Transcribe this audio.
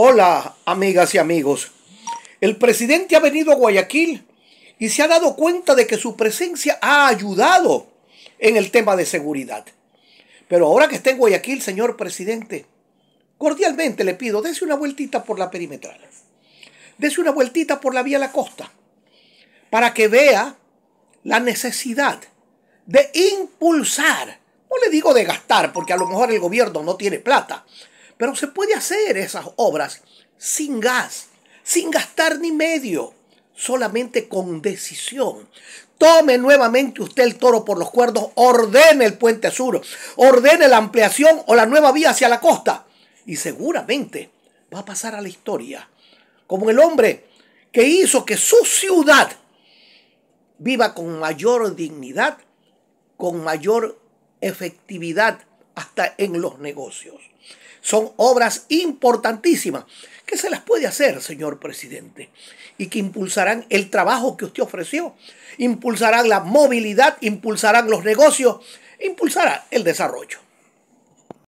Hola, amigas y amigos. El presidente ha venido a Guayaquil y se ha dado cuenta de que su presencia ha ayudado en el tema de seguridad. Pero ahora que está en Guayaquil, señor presidente, cordialmente le pido, dése una vueltita por la perimetral. Dese una vueltita por la vía la costa para que vea la necesidad de impulsar, no le digo de gastar, porque a lo mejor el gobierno no tiene plata, pero se puede hacer esas obras sin gas, sin gastar ni medio, solamente con decisión. Tome nuevamente usted el toro por los cuerdos, ordene el puente sur, ordene la ampliación o la nueva vía hacia la costa. Y seguramente va a pasar a la historia como el hombre que hizo que su ciudad viva con mayor dignidad, con mayor efectividad hasta en los negocios. Son obras importantísimas que se las puede hacer, señor presidente, y que impulsarán el trabajo que usted ofreció, impulsarán la movilidad, impulsarán los negocios, impulsará el desarrollo.